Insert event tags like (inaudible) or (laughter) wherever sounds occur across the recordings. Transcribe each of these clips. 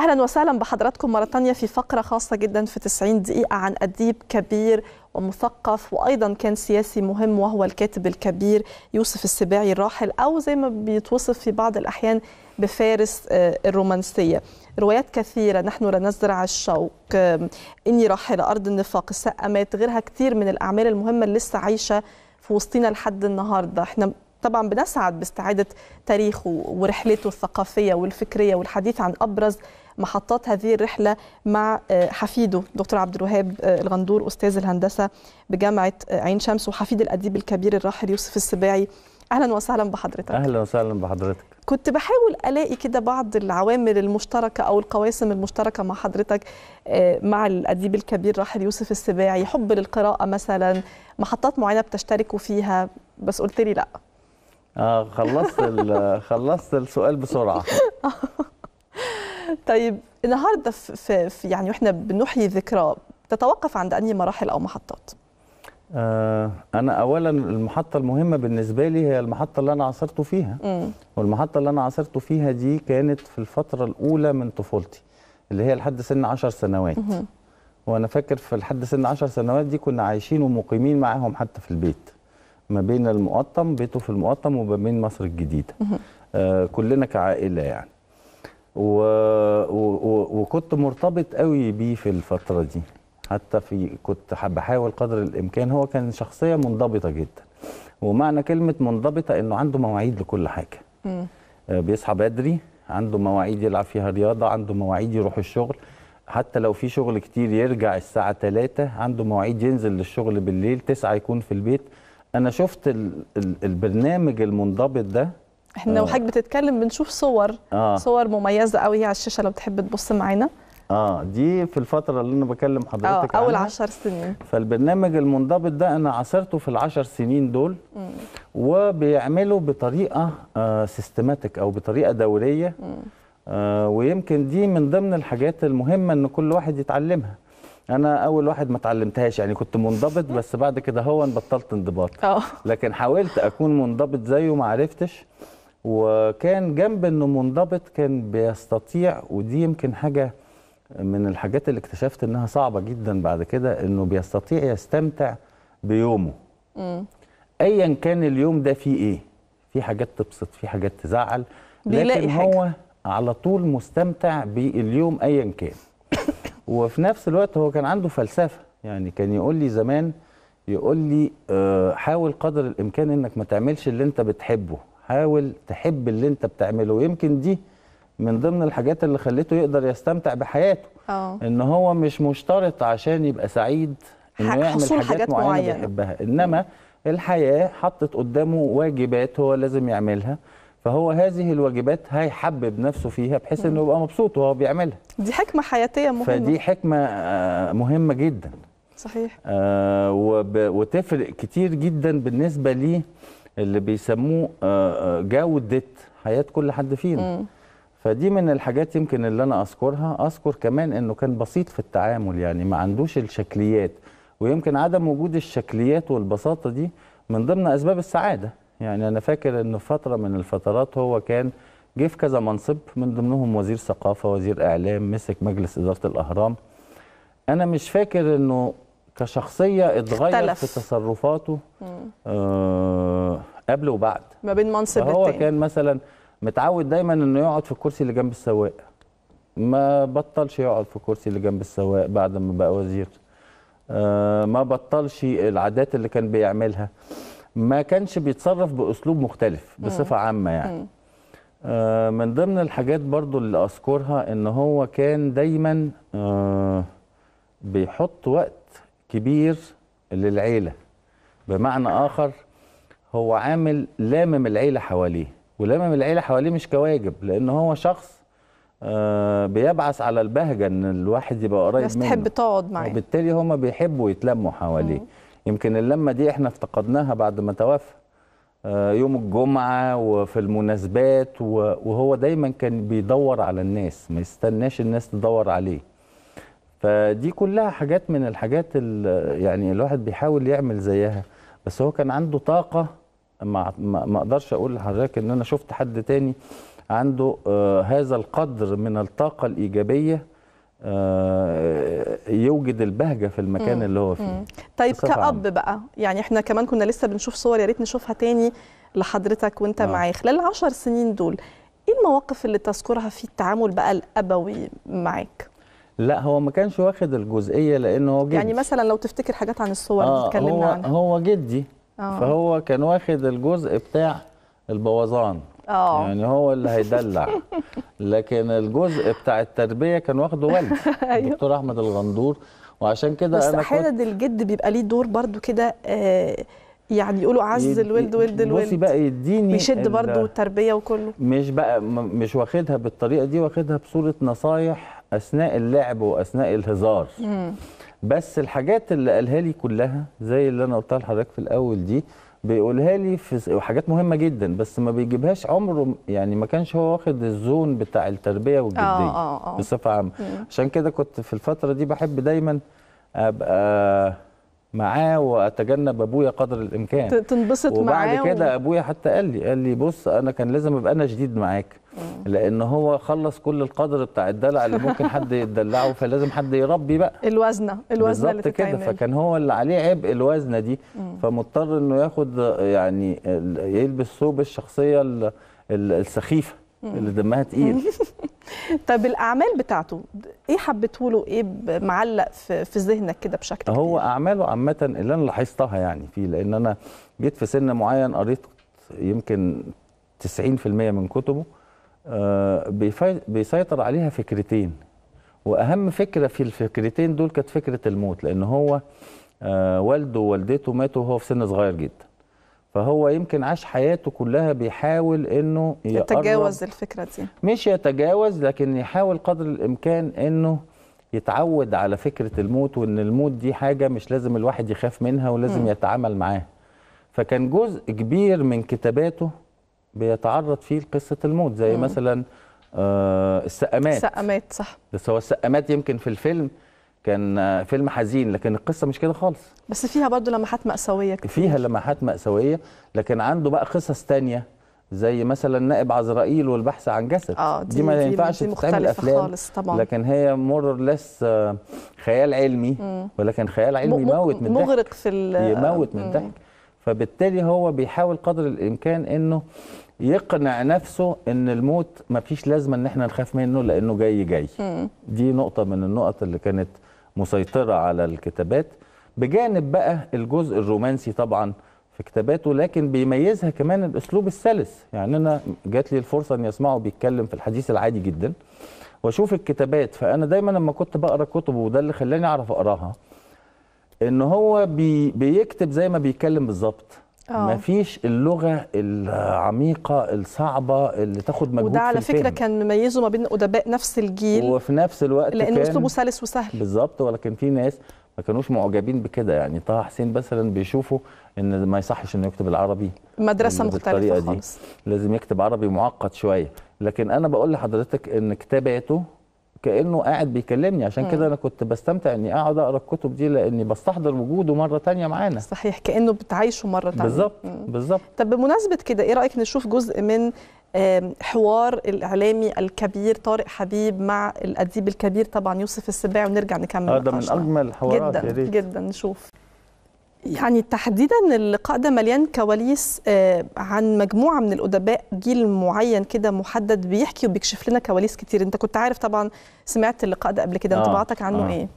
اهلا وسهلا بحضراتكم مره ثانيه في فقره خاصه جدا في 90 دقيقه عن اديب كبير ومثقف وايضا كان سياسي مهم وهو الكاتب الكبير يوسف السباعي الراحل او زي ما بيتوصف في بعض الاحيان بفارس آه، الرومانسيه روايات كثيرة نحن لا نزرع الشوق آه، إني راحلة أرض النفاق السقامات غيرها كتير من الأعمال المهمة اللي لسه عايشة في وسطنا لحد النهاردة احنا طبعا بنسعد باستعادة تاريخه ورحلته الثقافية والفكرية والحديث عن أبرز محطات هذه الرحلة مع آه، حفيده دكتور عبد الوهاب آه، الغندور أستاذ الهندسة بجامعة آه، عين شمس وحفيد الأديب الكبير الراحل يوسف السباعي أهلا وسهلا بحضرتك أهلا وسهلا بحضرتك كنت بحاول ألاقي كده بعض العوامل المشتركة أو القواسم المشتركة مع حضرتك مع الأديب الكبير راحل يوسف السباعي حب للقراءة مثلا محطات معينة بتشتركوا فيها بس قلت لي لأ اه خلصت (laughs) خلصت السؤال بسرعه (laughs) طيب النهارده في, في يعني واحنا بنحيي ذكرى تتوقف عند انهي مراحل او محطات؟ آه، انا اولا المحطه المهمه بالنسبه لي هي المحطه اللي انا عاصرته فيها والمحطه اللي انا عاصرته فيها دي كانت في الفتره الاولى من طفولتي اللي هي لحد سن 10 سنوات وانا فاكر في لحد سن 10 سنوات دي كنا عايشين ومقيمين معاهم حتى في البيت ما بين المقطم بيته في المقطم وما بين مصر الجديده آه كلنا كعائله يعني و... و... وكنت مرتبط قوي بيه في الفتره دي حتى في كنت بحاول قدر الامكان هو كان شخصيه منضبطه جدا ومعنى كلمه منضبطه انه عنده مواعيد لكل حاجه آه بيصحى بدري عنده مواعيد يلعب فيها رياضه عنده مواعيد يروح الشغل حتى لو في شغل كتير يرجع الساعه 3 عنده مواعيد ينزل للشغل بالليل 9 يكون في البيت انا شفت البرنامج المنضبط ده احنا آه. وحاج بتتكلم بنشوف صور آه. صور مميزه قوي على الشاشه لو تحب تبص معانا اه دي في الفتره اللي انا بكلم حضرتك آه. اول 10 سنين فالبرنامج المنضبط ده انا عاصرته في العشر سنين دول م. وبيعمله بطريقه آه سيستماتيك او بطريقه دوريه آه ويمكن دي من ضمن الحاجات المهمه ان كل واحد يتعلمها انا اول واحد ما اتعلمتهاش يعني كنت منضبط بس بعد كده هو بطلت انضباط اه. لكن حاولت اكون منضبط زيه ما عرفتش وكان جنب انه منضبط كان بيستطيع ودي يمكن حاجه من الحاجات اللي اكتشفت انها صعبه جدا بعد كده انه بيستطيع يستمتع بيومه م. ايا كان اليوم ده فيه ايه في حاجات تبسط في حاجات تزعل لكن حاجة. هو على طول مستمتع باليوم ايا كان (coughs) وفي نفس الوقت هو كان عنده فلسفه يعني كان يقول لي زمان يقول لي آه، حاول قدر الامكان انك ما تعملش اللي انت بتحبه حاول تحب اللي انت بتعمله يمكن دي من ضمن الحاجات اللي خليته يقدر يستمتع بحياته أوه. ان هو مش مشترط عشان يبقى سعيد انه يعمل حاجات, حاجات معينه بيحبها انما الحياه حطت قدامه واجبات هو لازم يعملها فهو هذه الواجبات هيحبب نفسه فيها بحيث انه يبقى مبسوط وهو بيعملها دي حكمه حياتيه مهمه فدي حكمه آه، مهمه جدا صحيح آه وتفرق كتير جدا بالنسبه لي اللي بيسموه جوده آه، آه، حياه كل حد فينا فدي من الحاجات يمكن اللي انا اذكرها اذكر كمان انه كان بسيط في التعامل يعني ما عندوش الشكليات ويمكن عدم وجود الشكليات والبساطه دي من ضمن اسباب السعاده يعني انا فاكر انه فتره من الفترات هو كان جه في كذا منصب من ضمنهم وزير ثقافه وزير اعلام مسك مجلس اداره الاهرام انا مش فاكر انه كشخصيه اتغير اختلف. في تصرفاته آه قبل وبعد ما بين منصب هو كان مثلا متعود دايما انه يقعد في الكرسي اللي جنب السواق ما بطلش يقعد في الكرسي اللي جنب السواق بعد ما بقى وزير آه ما بطلش العادات اللي كان بيعملها ما كانش بيتصرف باسلوب مختلف بصفه عامه يعني آه، من ضمن الحاجات برضو اللي اذكرها ان هو كان دايما آه، بيحط وقت كبير للعيله بمعنى اخر هو عامل لامم العيله حواليه ولامم العيله حواليه مش كواجب لان هو شخص آه، بيبعث على البهجه ان الواحد يبقى قريب منه الناس تحب تقعد معاه وبالتالي هم بيحبوا يتلموا حواليه يمكن اللمه دي احنا افتقدناها بعد ما توفى آه، يوم الجمعه وفي المناسبات وهو دايما كان بيدور على الناس ما يستناش الناس تدور عليه فدي كلها حاجات من الحاجات اللي يعني الواحد بيحاول يعمل زيها بس هو كان عنده طاقه ما ما اقدرش اقول لحضرتك ان انا شفت حد تاني عنده آه، هذا القدر من الطاقه الايجابيه آه، يوجد البهجه في المكان اللي هو فيه طيب كأب بقى يعني احنا كمان كنا لسه بنشوف صور يا ريت نشوفها تاني لحضرتك وانت آه. نعم. معاه خلال العشر سنين دول ايه المواقف اللي تذكرها في التعامل بقى الابوي معاك لا هو ما كانش واخد الجزئيه لانه هو يعني جدي يعني مثلا لو تفتكر حاجات عن الصور اللي آه اتكلمنا عنها هو جدي آه. فهو كان واخد الجزء بتاع البوظان أوه. يعني هو اللي هيدلع لكن الجزء بتاع التربيه كان واخده والدي (laughs) أيوه. دكتور احمد الغندور وعشان كده بس احيانا كنت... الجد بيبقى ليه دور برضو كده آه، يعني يقولوا عز الولد ولد الولد بصي بقى يديني يشد برضه التربيه وكله مش بقى مش واخدها بالطريقه دي واخدها بصوره نصايح اثناء اللعب واثناء الهزار بس الحاجات اللي قالها لي كلها زي اللي انا قلتها لحضرتك في الاول دي بيقولها لي في حاجات مهمه جدا بس ما بيجيبهاش عمره يعني ما كانش هو واخد الزون بتاع التربيه والجديه آه، آه، آه. بصفه عامه عشان كده كنت في الفتره دي بحب دايما ابقى معاه واتجنب ابويا قدر الامكان تنبسط معاه وبعد كده و... ابويا حتى قال لي قال لي بص انا كان لازم ابقى انا شديد معاك آه. لان هو خلص كل القدر بتاع الدلع اللي ممكن حد يدلعه فلازم حد يربي بقى الوزنه الوزنه اللي كده فكان هو اللي عليه عبء الوزنه دي فمضطر انه ياخد يعني يلبس ثوب الشخصيه السخيفه اللي دمها تقيل (laughs) طب الاعمال بتاعته ايه حبيته له ايه معلق في, في ذهنك كده بشكل هو كتير؟ اعماله عامه اللي انا لاحظتها يعني فيه لان انا جيت في سن معين قريت يمكن 90% من كتبه آه، بيسيطر عليها فكرتين واهم فكره في الفكرتين دول كانت فكره الموت لان هو آه، والده ووالدته ماتوا وهو في سن صغير جدا فهو يمكن عاش حياته كلها بيحاول انه يتجاوز الفكره دي مش يتجاوز لكن يحاول قدر الامكان انه يتعود على فكره الموت وان الموت دي حاجه مش لازم الواحد يخاف منها ولازم م. يتعامل معاها فكان جزء كبير من كتاباته بيتعرض فيه لقصه الموت زي م. مثلا آه السقامات السقامات صح بس هو السقامات يمكن في الفيلم كان فيلم حزين لكن القصه مش كده خالص بس فيها برضه لمحات مأساويه كتير. فيها لمحات مأساويه لكن عنده بقى قصص تانية زي مثلا نائب عزرائيل والبحث عن جسد آه دي, دي ما ينفعش تتعمل افلام خالص طبعا لكن هي مور لس آه، خيال علمي مم. ولكن خيال علمي يموت من مغرق في يموت من ضحك فبالتالي هو بيحاول قدر الامكان انه يقنع نفسه ان الموت ما فيش لازمه ان احنا نخاف منه لانه جاي جاي دي نقطه من النقط اللي كانت مسيطرة على الكتابات بجانب بقى الجزء الرومانسي طبعا في كتاباته لكن بيميزها كمان الأسلوب السلس يعني أنا جات لي الفرصة أن أسمعه بيتكلم في الحديث العادي جدا واشوف الكتابات فانا دايما لما كنت بقرا كتبه وده اللي خلاني اعرف اقراها ان هو بي بيكتب زي ما بيتكلم بالظبط اه. ما فيش اللغه العميقه الصعبه اللي تاخد مجهود وده على فكره كان مميزه ما بين ادباء نفس الجيل وفي نفس الوقت لان اسلوبه سلس وسهل بالظبط ولكن في ناس ما كانوش معجبين بكده يعني طه حسين مثلا بيشوفوا ان ما يصحش انه يكتب العربي مدرسه مختلفه خالص لازم يكتب عربي معقد شويه لكن انا بقول لحضرتك ان كتاباته كانه قاعد بيكلمني عشان كده انا كنت بستمتع اني اقعد اقرا الكتب دي لاني بستحضر وجوده مره تانية معانا صحيح كانه بتعيشه مره ثانيه بالظبط بالظبط طب بمناسبه كده ايه رايك نشوف جزء من حوار الاعلامي الكبير طارق حبيب مع الاديب الكبير طبعا يوسف السباعي ونرجع نكمل آه، ده من اجمل الحوارات جدا جدا نشوف يعني تحديدا اللقاء ده مليان كواليس آه، عن مجموعه من الادباء جيل معين كده محدد بيحكي وبيكشف لنا كواليس كتير انت كنت عارف طبعا سمعت اللقاء ده قبل كده انطباعاتك آه. عنه آه. ايه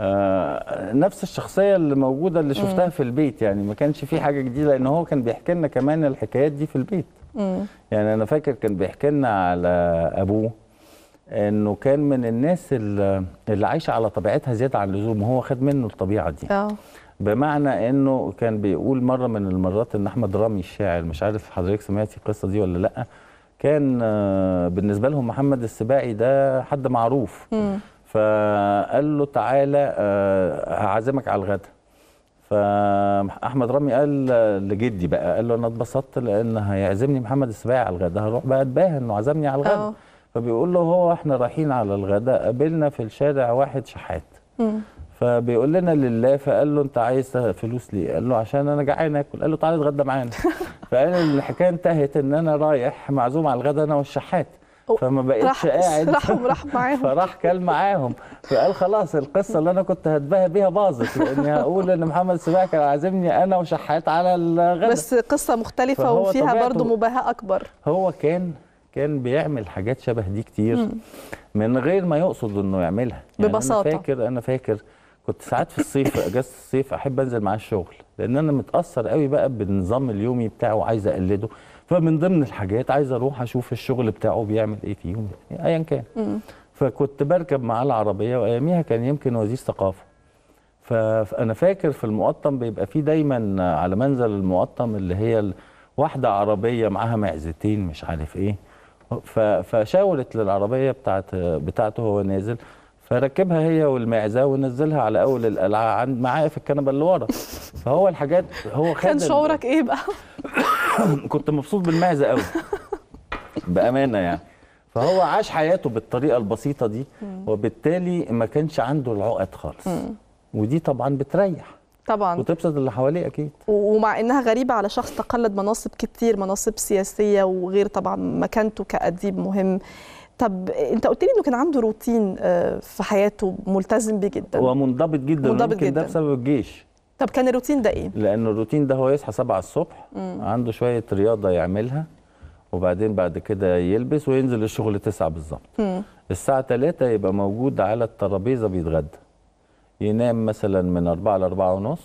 آه نفس الشخصيه اللي موجوده اللي شفتها مم. في البيت يعني ما كانش في حاجه جديده لان هو كان بيحكي لنا كمان الحكايات دي في البيت مم. يعني انا فاكر كان بيحكي لنا على ابوه انه كان من الناس اللي عايشه على طبيعتها زياده عن اللزوم هو خد منه الطبيعه دي اه بمعنى انه كان بيقول مره من المرات ان احمد رامي الشاعر مش عارف حضرتك سمعتي القصه دي ولا لا كان آه، بالنسبه لهم محمد السباعي ده حد معروف م. فقال له تعالى آه، هعزمك على الغدا فاحمد رامي قال لجدي بقى قال له انا اتبسطت لان هيعزمني محمد السباعي على الغدا هروح بقى اتباهى انه عزمني على الغدا اه. فبيقول له هو احنا رايحين على الغدا قابلنا في الشارع واحد شحات م. فبيقول لنا لله فقال له انت عايز فلوس ليه؟ قال له عشان انا جعان اكل، قال له تعالى اتغدى معانا. (laughs) فقال الحكايه انتهت ان انا رايح معزوم على الغدا انا والشحات. فما بقتش قاعد (laughs) راح راح (laughs) معاهم فراح كل معاهم فقال خلاص القصه اللي انا كنت هتباهى بيها باظت لاني هقول ان محمد سباح كان عازمني انا وشحات على الغدا بس قصه مختلفه وفيها برضه مباهاه اكبر هو كان كان بيعمل حاجات شبه دي كتير من غير ما يقصد انه يعملها يعني ببساطه انا فاكر انا فاكر كنت ساعات في الصيف في اجازه الصيف احب انزل معاه الشغل لان انا متاثر قوي بقى بالنظام اليومي بتاعه وعايز اقلده فمن ضمن الحاجات عايز اروح اشوف الشغل بتاعه بيعمل ايه في يوم يعني ايا كان فكنت بركب معاه العربيه واياميها كان يمكن وزير ثقافه فانا فاكر في المقطم بيبقى فيه دايما على منزل المقطم اللي هي واحده عربيه معاها معزتين مش عارف ايه فشاورت للعربيه بتاعت بتاعته هو نازل فركبها هي والمعزه ونزلها على اول القلعه عند معايا في الكنبه اللي ورا فهو الحاجات هو خد كان شعورك ايه بقى؟ (coughs) كنت مبسوط بالمعزه قوي بامانه يعني فهو عاش حياته بالطريقه البسيطه دي وبالتالي ما كانش عنده العقد خالص ودي طبعا بتريح طبعا وتبسط اللي حواليه اكيد ومع انها غريبه على شخص تقلد مناصب كتير مناصب سياسيه وغير طبعا مكانته كاديب مهم طب انت قلت لي انه كان عنده روتين آه، في حياته ملتزم بيه جدا هو منضبط جدا منضبط جدا ده بسبب الجيش طب كان الروتين ده ايه؟ لان الروتين ده هو يصحى 7 الصبح مم. عنده شويه رياضه يعملها وبعدين بعد كده يلبس وينزل الشغل 9 بالظبط الساعه 3 يبقى موجود على الترابيزه بيتغدى ينام مثلا من 4 ل 4 ونص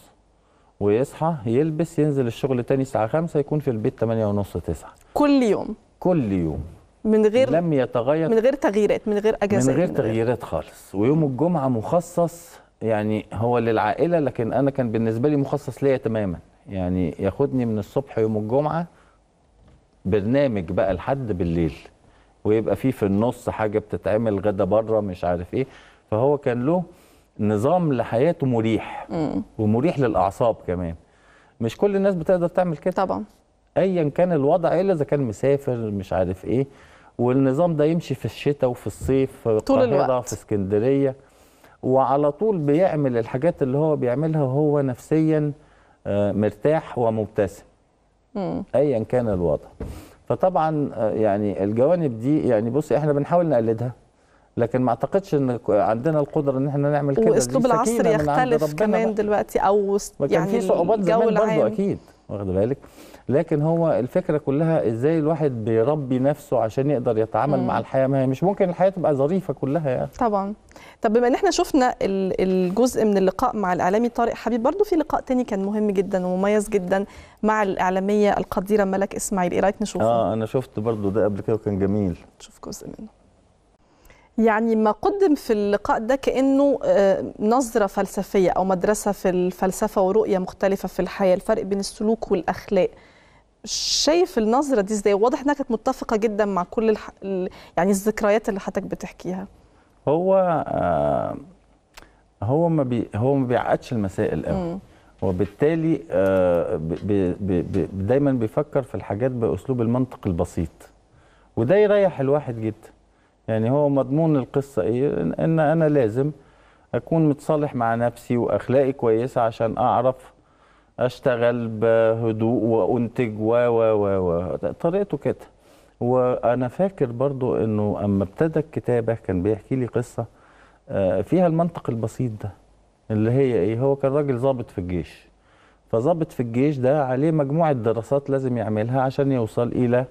ويصحى يلبس ينزل الشغل تاني الساعه 5 يكون في البيت 8 ونص 9 كل يوم كل يوم من غير لم يتغير من غير تغييرات من غير اجازات من غير تغييرات خالص ويوم الجمعه مخصص يعني هو للعائله لكن انا كان بالنسبه لي مخصص ليا تماما يعني ياخدني من الصبح يوم الجمعه برنامج بقى لحد بالليل ويبقى فيه في النص حاجه بتتعمل غدا بره مش عارف ايه فهو كان له نظام لحياته مريح ومريح للاعصاب كمان مش كل الناس بتقدر تعمل كده طبعا ايا كان الوضع الا اذا كان مسافر مش عارف ايه والنظام ده يمشي في الشتاء وفي الصيف في القاهره في اسكندريه وعلى طول بيعمل الحاجات اللي هو بيعملها وهو نفسيا آه، مرتاح ومبتسم ايا كان الوضع فطبعا آه، يعني الجوانب دي يعني بصي احنا بنحاول نقلدها لكن ما اعتقدش ان عندنا القدره ان احنا نعمل كده واسلوب العصر يختلف كمان دلوقتي او يعني كان في يعني صعوبات زمان برضه اكيد واخد بالك لكن هو الفكره كلها ازاي الواحد بيربي نفسه عشان يقدر يتعامل مم. مع الحياه ما هي مش ممكن الحياه تبقى ظريفه كلها يعني طبعا طب بما ان احنا شفنا الجزء من اللقاء مع الاعلامي طارق حبيب برضه في لقاء تاني كان مهم جدا ومميز جدا مع الاعلاميه القديره ملك اسماعيل ايه رايك نشوفه اه انا شفت برضه ده قبل كده وكان جميل نشوف جزء منه يعني ما قدم في اللقاء ده كانه آه، نظره فلسفيه او مدرسه في الفلسفه ورؤيه مختلفه في الحياه الفرق بين السلوك والاخلاق شايف النظره دي ازاي واضح انها كانت متفقه جدا مع كل الح... يعني الذكريات اللي حضرتك بتحكيها هو آه هو ما بي هو ما بيعقدش المسائل قوي وبالتالي آه دايما بيفكر في الحاجات باسلوب المنطق البسيط وده يريح الواحد جدا يعني هو مضمون القصه ايه ان انا لازم اكون متصالح مع نفسي واخلاقي كويسه عشان اعرف اشتغل بهدوء وانتج و و و طريقته كده وانا فاكر برضو انه اما ابتدى الكتابه كان بيحكي لي قصه آه، فيها المنطق البسيط ده اللي هي ايه هو كان راجل ظابط في الجيش فظابط في الجيش ده عليه مجموعه دراسات لازم يعملها عشان يوصل الى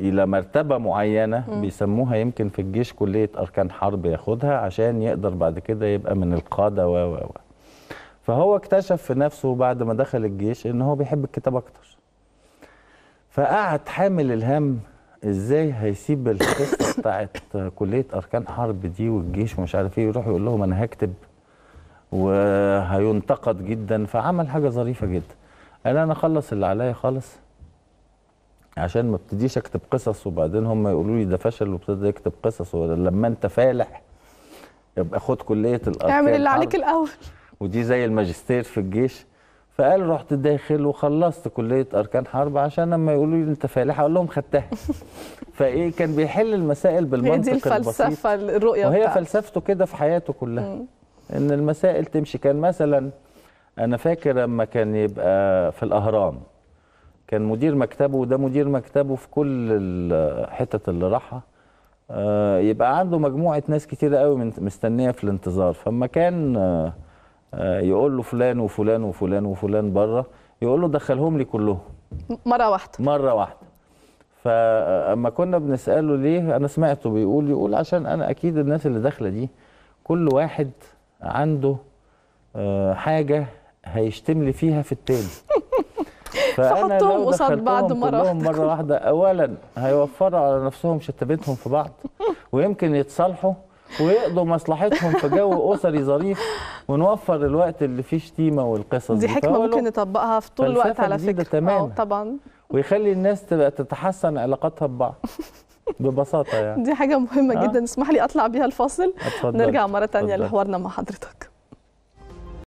الى مرتبه معينه م. بيسموها يمكن في الجيش كليه اركان حرب ياخدها عشان يقدر بعد كده يبقى من القاده و و فهو اكتشف في نفسه بعد ما دخل الجيش ان هو بيحب الكتاب اكتر فقعد حامل الهم ازاي هيسيب القصه (coughs) بتاعت كليه اركان حرب دي والجيش ومش عارف ايه يروح يقول لهم انا هكتب وهينتقد جدا فعمل حاجه ظريفه جدا قال انا اخلص اللي عليا خالص عشان ما ابتديش اكتب قصص وبعدين هم يقولوا لي ده فشل وابتدى يكتب قصص لما انت فالح يبقى خد كليه الاركان اعمل اللي عليك الاول ودي زي الماجستير في الجيش فقال رحت داخل وخلصت كليه اركان حرب عشان لما يقولوا لي انت فالح اقول لهم خدتها (laughs) فايه كان بيحل المسائل بالمنطق دي الفلسفه الرؤيه وهي بتاعت. فلسفته كده في حياته كلها م. ان المسائل تمشي كان مثلا انا فاكر لما كان يبقى في الاهرام كان مدير مكتبه وده مدير مكتبه في كل الحتت اللي راحها آه، يبقى عنده مجموعه ناس كتيره قوي مستنيه في الانتظار فما كان آه، آه، يقول له فلان وفلان وفلان وفلان بره يقول له دخلهم لي كلهم مره واحده مره واحده فاما كنا بنساله ليه انا سمعته بيقول يقول عشان انا اكيد الناس اللي داخله دي كل واحد عنده حاجه هيشتملي فيها في التاني فحطهم قصاد بعض مره واحدة مره واحده اولا هيوفروا على نفسهم شتبتهم في بعض ويمكن يتصالحوا ويقضوا مصلحتهم في جو اسري ظريف ونوفر الوقت اللي فيه شتيمه والقصص دي حكمه ممكن نطبقها في طول الوقت على فكره اه طبعا ويخلي الناس تبقى تتحسن علاقاتها ببعض (laughs) ببساطه يعني دي حاجه مهمه أه؟ جدا اسمح لي اطلع بيها الفاصل أتفضل. نرجع مره ثانيه لحوارنا مع حضرتك